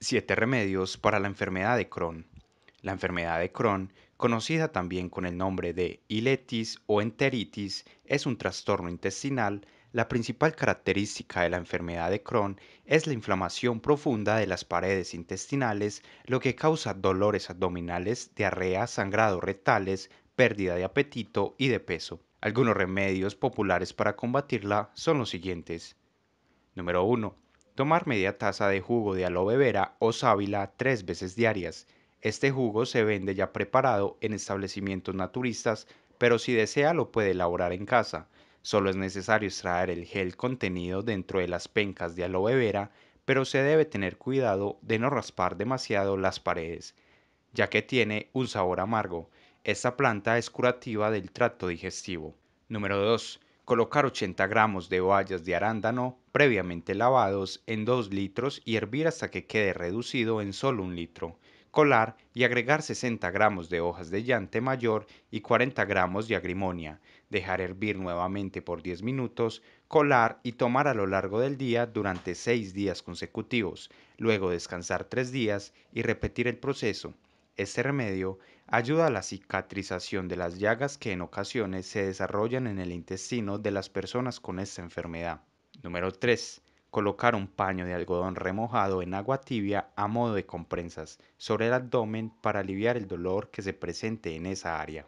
Siete remedios para la enfermedad de Crohn. La enfermedad de Crohn, conocida también con el nombre de iletis o enteritis, es un trastorno intestinal. La principal característica de la enfermedad de Crohn es la inflamación profunda de las paredes intestinales, lo que causa dolores abdominales, diarrea, sangrado retales, pérdida de apetito y de peso. Algunos remedios populares para combatirla son los siguientes. Número 1 Tomar media taza de jugo de aloe vera o sábila tres veces diarias. Este jugo se vende ya preparado en establecimientos naturistas, pero si desea lo puede elaborar en casa. Solo es necesario extraer el gel contenido dentro de las pencas de aloe vera, pero se debe tener cuidado de no raspar demasiado las paredes, ya que tiene un sabor amargo. Esta planta es curativa del tracto digestivo. Número 2. Colocar 80 gramos de bayas de arándano previamente lavados en 2 litros y hervir hasta que quede reducido en solo un litro. Colar y agregar 60 gramos de hojas de llante mayor y 40 gramos de agrimonia. Dejar hervir nuevamente por 10 minutos. Colar y tomar a lo largo del día durante 6 días consecutivos. Luego descansar 3 días y repetir el proceso. Este remedio ayuda a la cicatrización de las llagas que en ocasiones se desarrollan en el intestino de las personas con esta enfermedad. Número 3. Colocar un paño de algodón remojado en agua tibia a modo de comprensas sobre el abdomen para aliviar el dolor que se presente en esa área.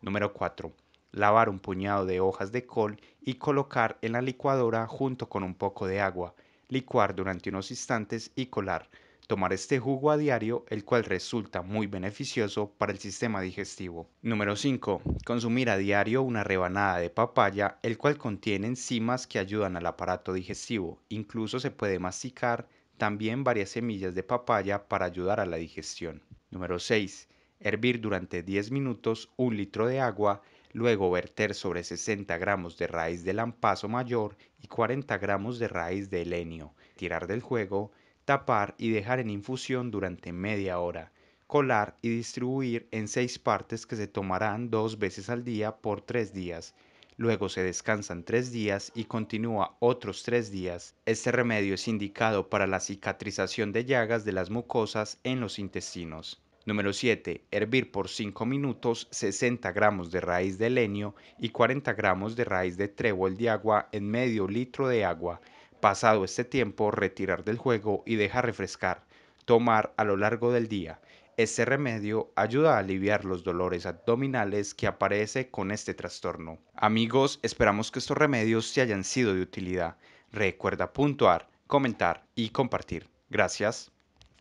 Número 4. Lavar un puñado de hojas de col y colocar en la licuadora junto con un poco de agua. Licuar durante unos instantes y colar tomar este jugo a diario, el cual resulta muy beneficioso para el sistema digestivo. Número 5. Consumir a diario una rebanada de papaya, el cual contiene enzimas que ayudan al aparato digestivo. Incluso se puede masticar también varias semillas de papaya para ayudar a la digestión. Número 6. Hervir durante 10 minutos un litro de agua, luego verter sobre 60 gramos de raíz de lampazo mayor y 40 gramos de raíz de lenio. Tirar del juego Tapar y dejar en infusión durante media hora. Colar y distribuir en seis partes que se tomarán dos veces al día por tres días. Luego se descansan tres días y continúa otros tres días. Este remedio es indicado para la cicatrización de llagas de las mucosas en los intestinos. Número 7. Hervir por 5 minutos 60 gramos de raíz de lenio y 40 gramos de raíz de trébol de agua en medio litro de agua. Pasado este tiempo, retirar del juego y dejar refrescar. Tomar a lo largo del día. Este remedio ayuda a aliviar los dolores abdominales que aparece con este trastorno. Amigos, esperamos que estos remedios te hayan sido de utilidad. Recuerda puntuar, comentar y compartir. Gracias.